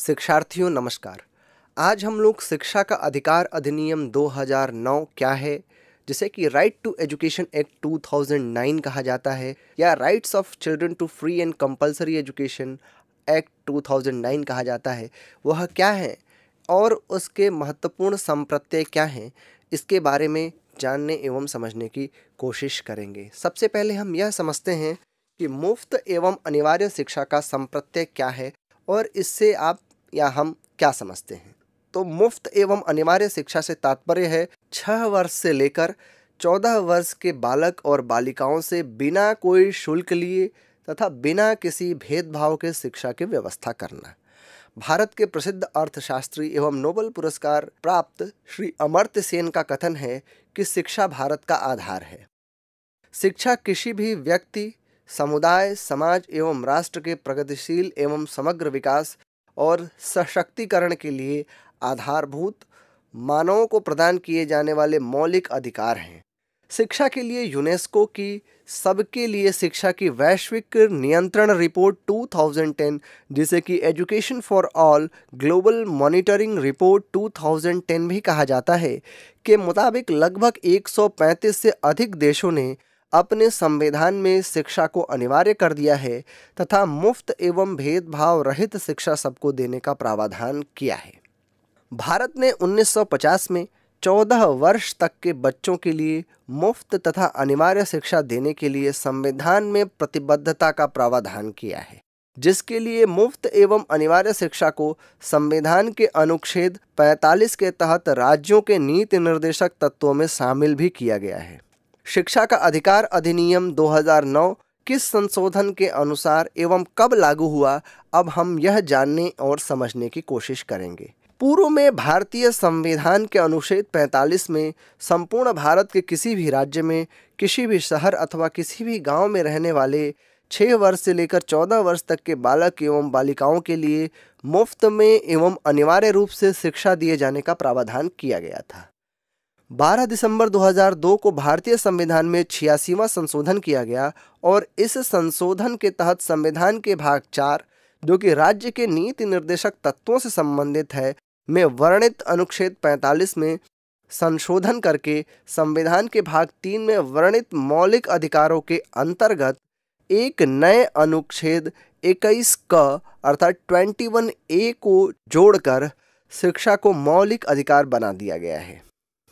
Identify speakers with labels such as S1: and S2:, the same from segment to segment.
S1: शिक्षार्थियों नमस्कार आज हम लोग शिक्षा का अधिकार अधिनियम 2009 क्या है जिसे कि राइट टू एजुकेशन एक्ट 2009 कहा जाता है या rights of children to free and compulsory education act 2009 कहा जाता है वह क्या है और उसके महत्वपूर्ण संप्रत्यय क्या हैं इसके बारे में जानने एवं समझने की कोशिश करेंगे सबसे पहले हम यह समझते हैं कि मुफ्त एवं अनिवार्य शिक्षा का संप्रत्यय क्या है और इससे आप या हम क्या समझते हैं तो मुफ्त एवं अनिवार्य शिक्षा से तात्पर्य है छः वर्ष से लेकर चौदह वर्ष के बालक और बालिकाओं से बिना कोई शुल्क लिए तथा बिना किसी भेदभाव के शिक्षा की व्यवस्था करना भारत के प्रसिद्ध अर्थशास्त्री एवं नोबल पुरस्कार प्राप्त श्री अमर्त्य सेन का कथन है कि शिक्षा भारत का आधार है शिक्षा किसी भी व्यक्ति समुदाय समाज एवं राष्ट्र के प्रगतिशील एवं समग्र विकास और सशक्तिकरण के लिए आधारभूत मानवों को प्रदान किए जाने वाले मौलिक अधिकार हैं शिक्षा के लिए यूनेस्को की सबके लिए शिक्षा की वैश्विक नियंत्रण रिपोर्ट 2010 जिसे कि education for all global monitoring report 2010 भी कहा जाता है के मुताबिक लगभग 135 से अधिक देशों ने अपने संविधान में शिक्षा को अनिवार्य कर दिया है तथा मुफ्त एवं भेदभाव रहित शिक्षा सबको देने का प्रावधान किया है भारत ने 1950 में 14 वर्ष तक के बच्चों के लिए मुफ्त तथा अनिवार्य शिक्षा देने के लिए संविधान में प्रतिबद्धता का प्रावधान किया है जिसके लिए मुफ्त एवं अनिवार्य शिक्षा को संविधान के अनुच्छेद 45 के तहत राज्यों के नीति निर्देशक तत्वों में शामिल भी किया गया है शिक्षा का अधिकार अधिनियम 2009 किस संशोधन के अनुसार एवं कब लागू हुआ अब हम यह जानने और समझने की कोशिश करेंगे पूर्व में भारतीय संविधान के अनुच्छेद 45 में संपूर्ण भारत के किसी भी राज्य में किसी भी शहर अथवा किसी भी गांव में रहने वाले छः वर्ष से लेकर चौदह वर्ष तक के बालक एवं बालिकाओं के लिए मुफ्त में एवं अनिवार्य रूप से शिक्षा दिए जाने का प्रावधान किया गया था 12 दिसंबर 2002 को भारतीय संविधान में छियासीवा संशोधन किया गया और इस संशोधन के तहत संविधान के भाग चार जो कि राज्य के नीति निर्देशक तत्वों से संबंधित है में वर्णित अनुच्छेद 45 में संशोधन करके संविधान के भाग तीन में वर्णित मौलिक अधिकारों के अंतर्गत एक नए अनुच्छेद 21 क अर्थात 21 ए को जोड़कर शिक्षा को मौलिक अधिकार बना दिया गया है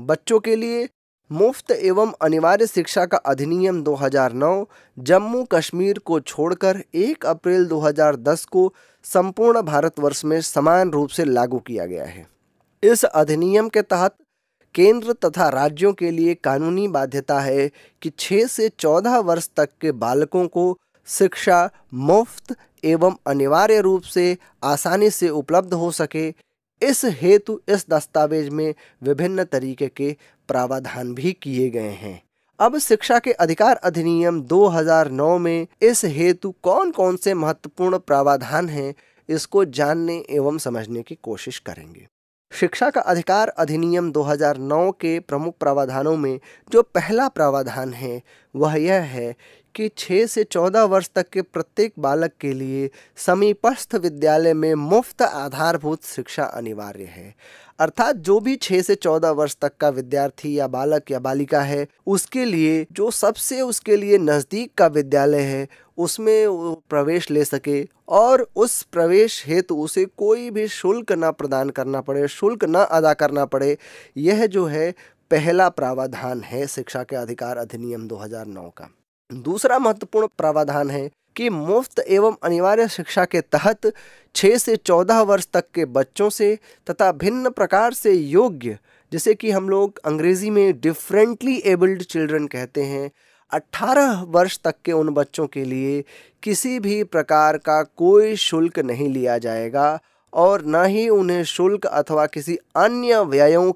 S1: बच्चों के लिए मुफ्त एवं अनिवार्य शिक्षा का अधिनियम 2009 जम्मू कश्मीर को छोड़कर 1 अप्रैल 2010 को संपूर्ण भारतवर्ष में समान रूप से लागू किया गया है इस अधिनियम के तहत केंद्र तथा राज्यों के लिए कानूनी बाध्यता है कि 6 से 14 वर्ष तक के बालकों को शिक्षा मुफ्त एवं अनिवार्य रूप से आसानी से उपलब्ध हो सके इस हेतु इस दस्तावेज में विभिन्न तरीके के प्रावधान भी किए गए हैं अब शिक्षा के अधिकार अधिनियम 2009 में इस हेतु कौन कौन से महत्वपूर्ण प्रावधान हैं इसको जानने एवं समझने की कोशिश करेंगे शिक्षा का अधिकार अधिनियम 2009 के प्रमुख प्रावधानों में जो पहला प्रावधान है वह यह है कि 6 से 14 वर्ष तक के प्रत्येक बालक के लिए समीपस्थ विद्यालय में मुफ्त आधारभूत शिक्षा अनिवार्य है अर्थात जो भी 6 से 14 वर्ष तक का विद्यार्थी या बालक या बालिका है उसके लिए जो सबसे उसके लिए नज़दीक का विद्यालय है उसमें प्रवेश ले सके और उस प्रवेश हेतु उसे कोई भी शुल्क ना प्रदान करना पड़े शुल्क ना अदा करना पड़े यह जो है पहला प्रावधान है शिक्षा के अधिकार अधिनियम 2009 का दूसरा महत्वपूर्ण प्रावधान है कि मुफ्त एवं अनिवार्य शिक्षा के तहत 6 से 14 वर्ष तक के बच्चों से तथा भिन्न प्रकार से योग्य जैसे कि हम लोग अंग्रेज़ी में डिफरेंटली एबल्ड चिल्ड्रन कहते हैं 18 वर्ष तक के उन बच्चों के लिए किसी भी प्रकार का कोई शुल्क नहीं लिया जाएगा और न ही उन्हें शुल्क अथवा किसी अन्य व्ययों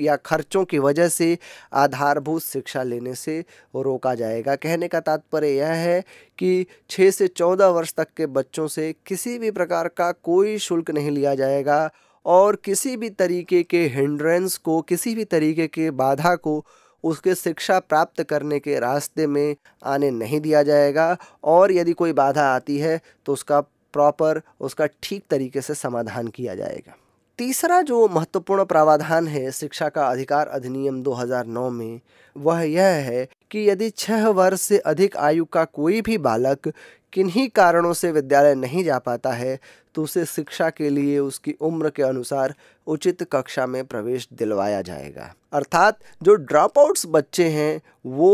S1: या खर्चों की वजह से आधारभूत शिक्षा लेने से रोका जाएगा कहने का तात्पर्य यह है कि 6 से 14 वर्ष तक के बच्चों से किसी भी प्रकार का कोई शुल्क नहीं लिया जाएगा और किसी भी तरीके के हिंड्रेंस को किसी भी तरीके के बाधा को उसके शिक्षा प्राप्त करने के रास्ते में आने नहीं दिया जाएगा और यदि कोई बाधा आती है तो उसका प्रॉपर उसका ठीक तरीके से समाधान किया जाएगा तीसरा जो महत्वपूर्ण प्रावधान है शिक्षा का अधिकार अधिनियम 2009 में वह यह है कि यदि छह वर्ष से अधिक आयु का कोई भी बालक किन्हीं कारणों से विद्यालय नहीं जा पाता है तो उसे शिक्षा के लिए उसकी उम्र के अनुसार उचित कक्षा में प्रवेश दिलवाया जाएगा अर्थात जो ड्रॉप आउट्स बच्चे हैं वो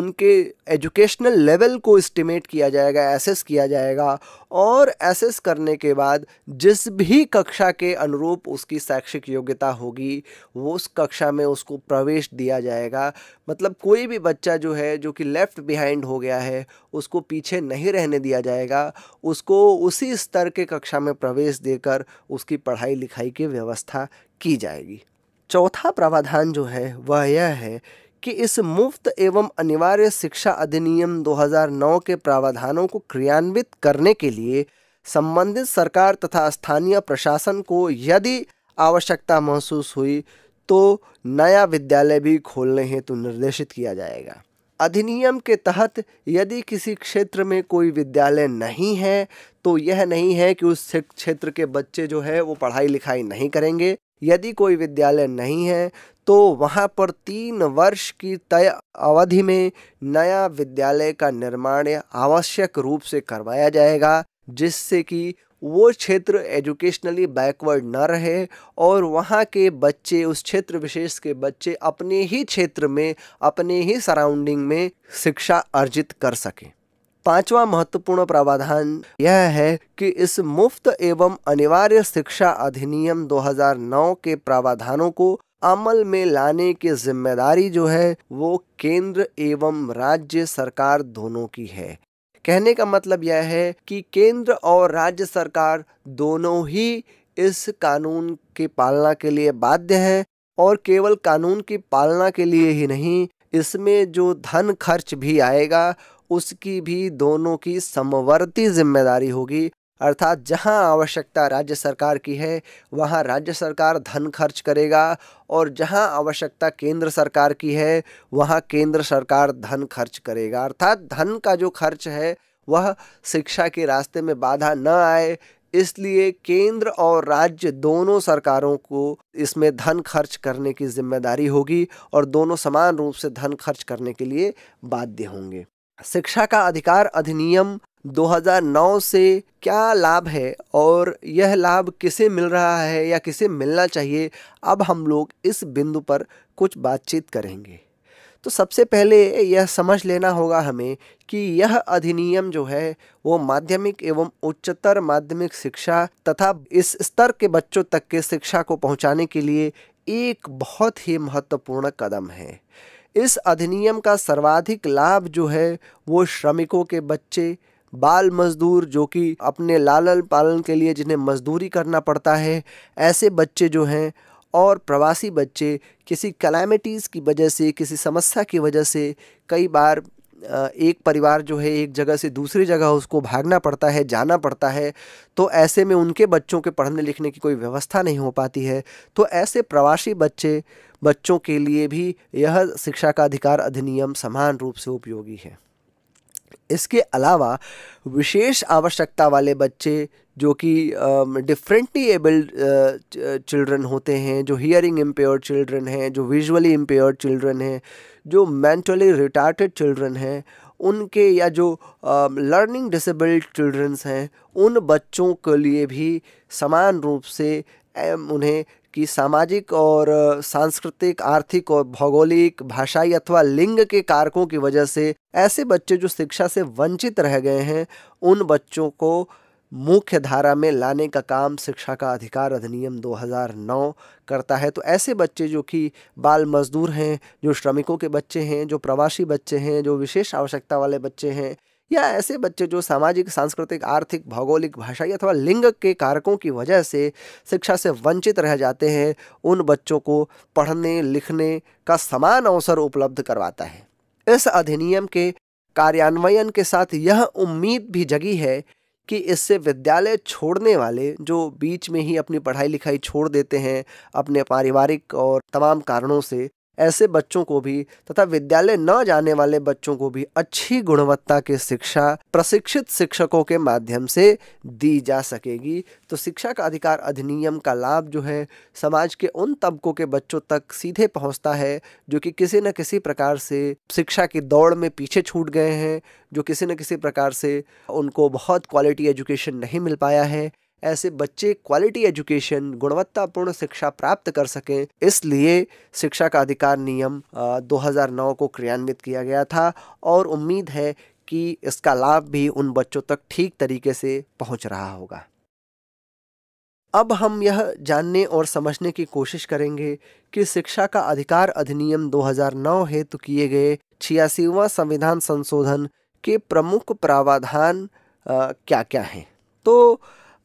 S1: उनके एजुकेशनल लेवल को इस्टीमेट किया जाएगा एसेस किया जाएगा और एसेस करने के बाद जिस भी कक्षा के अनुरूप उसकी शैक्षिक योग्यता होगी वो उस कक्षा में उसको प्रवेश दिया जाएगा मतलब कोई भी बच्चा जो है जो कि लेफ़्ट बिहाइंड हो गया है उसको पीछे नहीं रहने दिया जाएगा उसको उसी स्तर के कक्षा में प्रवेश देकर उसकी पढ़ाई लिखाई की व्यवस्था की जाएगी चौथा प्रावधान जो है वह यह है कि इस मुफ्त एवं अनिवार्य शिक्षा अधिनियम 2009 के प्रावधानों को क्रियान्वित करने के लिए संबंधित सरकार तथा स्थानीय प्रशासन को यदि आवश्यकता महसूस हुई तो नया विद्यालय भी खोलने हेतु निर्देशित किया जाएगा अधिनियम के तहत यदि किसी क्षेत्र में कोई विद्यालय नहीं है तो यह नहीं है कि उस क्षेत्र के बच्चे जो है वो पढ़ाई लिखाई नहीं करेंगे यदि कोई विद्यालय नहीं है तो वहाँ पर तीन वर्ष की तय अवधि में नया विद्यालय का निर्माण आवश्यक रूप से करवाया जाएगा जिससे कि वो क्षेत्र एजुकेशनली बैकवर्ड ना रहे और वहाँ के बच्चे उस क्षेत्र विशेष के बच्चे अपने ही क्षेत्र में अपने ही सराउंडिंग में शिक्षा अर्जित कर सकें पांचवा महत्वपूर्ण प्रावधान यह है कि इस मुफ्त एवं अनिवार्य शिक्षा अधिनियम 2009 के प्रावधानों को अमल में लाने की जिम्मेदारी जो है वो केंद्र एवं राज्य सरकार दोनों की है कहने का मतलब यह है कि केंद्र और राज्य सरकार दोनों ही इस कानून की पालना के लिए बाध्य हैं और केवल कानून की पालना के लिए ही नहीं इसमें जो धन खर्च भी आएगा उसकी भी दोनों की समवर्ती जिम्मेदारी होगी अर्थात जहां आवश्यकता राज्य सरकार की है वहां राज्य सरकार धन खर्च करेगा और जहां आवश्यकता केंद्र सरकार की है वहां केंद्र सरकार धन खर्च करेगा अर्थात धन का जो खर्च है वह शिक्षा के रास्ते में बाधा न आए इसलिए केंद्र और राज्य दोनों सरकारों को इसमें धन खर्च करने की जिम्मेदारी होगी और दोनों समान रूप से धन खर्च करने के लिए बाध्य होंगे शिक्षा का अधिकार अधिनियम 2009 से क्या लाभ है और यह लाभ किसे मिल रहा है या किसे मिलना चाहिए अब हम लोग इस बिंदु पर कुछ बातचीत करेंगे तो सबसे पहले यह समझ लेना होगा हमें कि यह अधिनियम जो है वो माध्यमिक एवं उच्चतर माध्यमिक शिक्षा तथा इस स्तर के बच्चों तक के शिक्षा को पहुंचाने के लिए एक बहुत ही महत्वपूर्ण कदम है इस अधिनियम का सर्वाधिक लाभ जो है वो श्रमिकों के बच्चे बाल मजदूर जो कि अपने लालन पालन के लिए जिन्हें मजदूरी करना पड़ता है ऐसे बच्चे जो हैं और प्रवासी बच्चे किसी कलेमिटीज़ की वजह से किसी समस्या की वजह से कई बार एक परिवार जो है एक जगह से दूसरी जगह उसको भागना पड़ता है जाना पड़ता है तो ऐसे में उनके बच्चों के पढ़ने लिखने की कोई व्यवस्था नहीं हो पाती है तो ऐसे प्रवासी बच्चे बच्चों के लिए भी यह शिक्षा का अधिकार अधिनियम समान रूप से उपयोगी है इसके अलावा विशेष आवश्यकता वाले बच्चे जो कि डिफरेंटली एबल्ड चिल्ड्रन होते हैं जो हियरिंग इम्पेयर चिल्ड्रन हैं जो विजुअली इम्पेयर चिल्ड्रन हैं जो मेंटली रिटार्टेड चिल्ड्रन हैं उनके या जो लर्निंग डिसेबल्ड चिल्ड्रंस हैं उन बच्चों के लिए भी समान रूप से उन्हें कि सामाजिक और सांस्कृतिक आर्थिक और भौगोलिक भाषाई अथवा लिंग के कारकों की वजह से ऐसे बच्चे जो शिक्षा से वंचित रह गए हैं उन बच्चों को मुख्य धारा में लाने का काम शिक्षा का अधिकार अधिनियम 2009 करता है तो ऐसे बच्चे जो कि बाल मजदूर हैं जो श्रमिकों के बच्चे हैं जो प्रवासी बच्चे हैं जो विशेष आवश्यकता वाले बच्चे हैं या ऐसे बच्चे जो सामाजिक सांस्कृतिक आर्थिक भौगोलिक भाषाई अथवा लिंग के कारकों की वजह से शिक्षा से वंचित रह जाते हैं उन बच्चों को पढ़ने लिखने का समान अवसर उपलब्ध करवाता है इस अधिनियम के कार्यान्वयन के साथ यह उम्मीद भी जगी है कि इससे विद्यालय छोड़ने वाले जो बीच में ही अपनी पढ़ाई लिखाई छोड़ देते हैं अपने पारिवारिक और तमाम कारणों से ऐसे बच्चों को भी तथा विद्यालय न जाने वाले बच्चों को भी अच्छी गुणवत्ता की शिक्षा प्रशिक्षित शिक्षकों के माध्यम से दी जा सकेगी तो शिक्षा का अधिकार अधिनियम का लाभ जो है समाज के उन तबकों के बच्चों तक सीधे पहुंचता है जो कि किसी न किसी प्रकार से शिक्षा की दौड़ में पीछे छूट गए हैं जो किसी न किसी प्रकार से उनको बहुत क्वालिटी एजुकेशन नहीं मिल पाया है ऐसे बच्चे क्वालिटी एजुकेशन गुणवत्तापूर्ण शिक्षा प्राप्त कर सकें इसलिए शिक्षा का अधिकार नियम 2009 को क्रियान्वित किया गया था और उम्मीद है कि इसका लाभ भी उन बच्चों तक ठीक तरीके से पहुंच रहा होगा अब हम यह जानने और समझने की कोशिश करेंगे कि शिक्षा का अधिकार अधिनियम 2009 हेतु किए गए छियासीवा संविधान संशोधन के प्रमुख प्रावधान क्या क्या हैं तो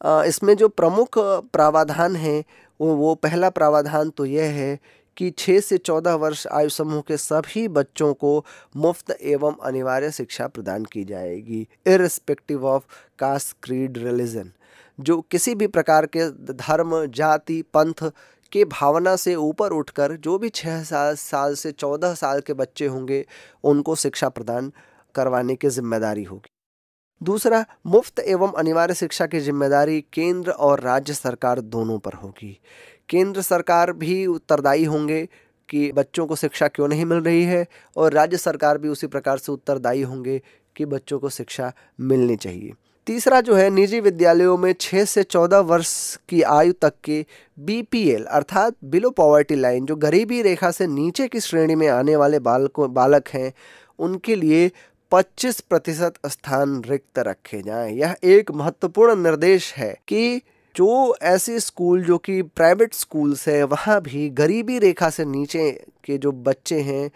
S1: इसमें जो प्रमुख प्रावधान हैं वो वो पहला प्रावधान तो यह है कि 6 से 14 वर्ष आयु समूह के सभी बच्चों को मुफ्त एवं अनिवार्य शिक्षा प्रदान की जाएगी irrespective of caste creed religion जो किसी भी प्रकार के धर्म जाति पंथ के भावना से ऊपर उठकर जो भी छः साल साल से चौदह साल के बच्चे होंगे उनको शिक्षा प्रदान करवाने की जिम्मेदारी होगी दूसरा मुफ्त एवं अनिवार्य शिक्षा की जिम्मेदारी केंद्र और राज्य सरकार दोनों पर होगी केंद्र सरकार भी उत्तरदायी होंगे कि बच्चों को शिक्षा क्यों नहीं मिल रही है और राज्य सरकार भी उसी प्रकार से उत्तरदायी होंगे कि बच्चों को शिक्षा मिलनी चाहिए तीसरा जो है निजी विद्यालयों में 6 से 14 वर्ष की आयु तक के बीपीएल अर्थात बिलो पॉवर्टी लाइन जो गरीबी रेखा से नीचे की श्रेणी में आने वाले बालकों बालक हैं उनके लिए 25 प्रतिशत स्थान रिक्त रखे जाएं यह एक महत्वपूर्ण निर्देश है कि जो ऐसे स्कूल जो कि प्राइवेट स्कूल्स है वहाँ भी गरीबी रेखा से नीचे के जो बच्चे हैं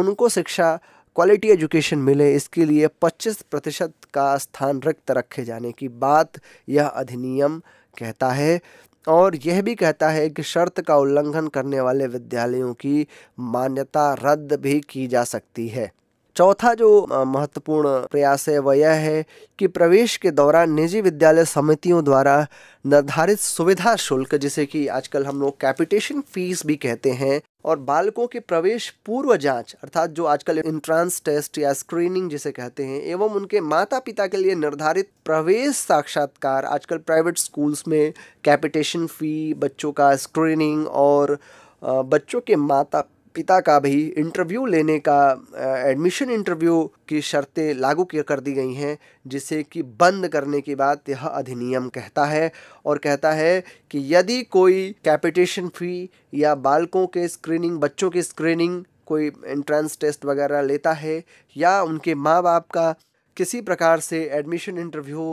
S1: उनको शिक्षा क्वालिटी एजुकेशन मिले इसके लिए 25 प्रतिशत का स्थान रिक्त रखे जाने की बात यह अधिनियम कहता है और यह भी कहता है कि शर्त का उल्लंघन करने वाले विद्यालयों की मान्यता रद्द भी की जा सकती है चौथा जो महत्वपूर्ण प्रयास है वह यह है कि प्रवेश के दौरान निजी विद्यालय समितियों द्वारा निर्धारित सुविधा शुल्क जिसे कि आजकल हम लोग कैपिटेशन फीस भी कहते हैं और बालकों के प्रवेश पूर्व जांच अर्थात जो आजकल इंट्रांस टेस्ट या स्क्रीनिंग जिसे कहते हैं एवं उनके माता पिता के लिए निर्धारित प्रवेश साक्षात्कार आजकल प्राइवेट स्कूल्स में कैपिटेशन फ़ी बच्चों का स्क्रीनिंग और बच्चों के माता पिता का भी इंटरव्यू लेने का एडमिशन इंटरव्यू की शर्तें लागू कर दी गई हैं जिसे कि बंद करने की बात यह अधिनियम कहता है और कहता है कि यदि कोई कैपिटेशन फ़ी या बालकों के स्क्रीनिंग बच्चों की स्क्रीनिंग कोई एंट्रेंस टेस्ट वगैरह लेता है या उनके माँ बाप का किसी प्रकार से एडमिशन इंटरव्यू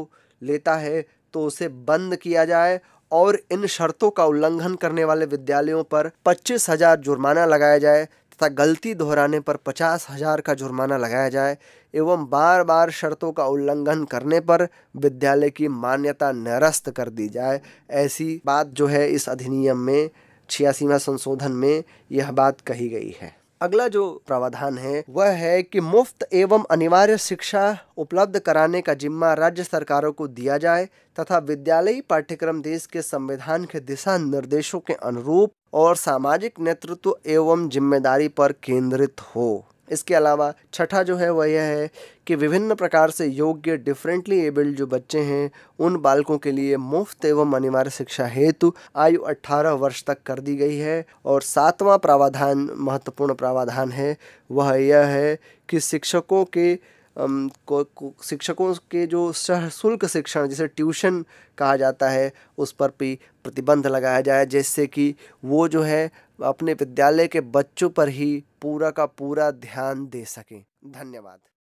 S1: लेता है तो उसे बंद किया जाए और इन शर्तों का उल्लंघन करने वाले विद्यालयों पर पच्चीस हजार जुर्माना लगाया जाए तथा गलती दोहराने पर पचास हजार का जुर्माना लगाया जाए एवं बार बार शर्तों का उल्लंघन करने पर विद्यालय की मान्यता निरस्त कर दी जाए ऐसी बात जो है इस अधिनियम में छियासीवा संशोधन में यह बात कही गई है अगला जो प्रावधान है वह है कि मुफ्त एवं अनिवार्य शिक्षा उपलब्ध कराने का जिम्मा राज्य सरकारों को दिया जाए तथा विद्यालयी पाठ्यक्रम देश के संविधान के दिशा निर्देशों के अनुरूप और सामाजिक नेतृत्व एवं जिम्मेदारी पर केंद्रित हो इसके अलावा छठा जो है वह यह है कि विभिन्न प्रकार से योग्य डिफरेंटली एबल्ड जो बच्चे हैं उन बालकों के लिए मुफ्त एवं अनिवार्य शिक्षा हेतु आयु 18 वर्ष तक कर दी गई है और सातवां प्रावधान महत्वपूर्ण प्रावधान है वह यह है कि शिक्षकों के को, शिक्षकों के जो सशुल्क शिक्षण जिसे ट्यूशन कहा जाता है उस पर भी प्रतिबंध लगाया जाए जिससे कि वो जो है अपने विद्यालय के बच्चों पर ही पूरा का पूरा ध्यान दे सकें धन्यवाद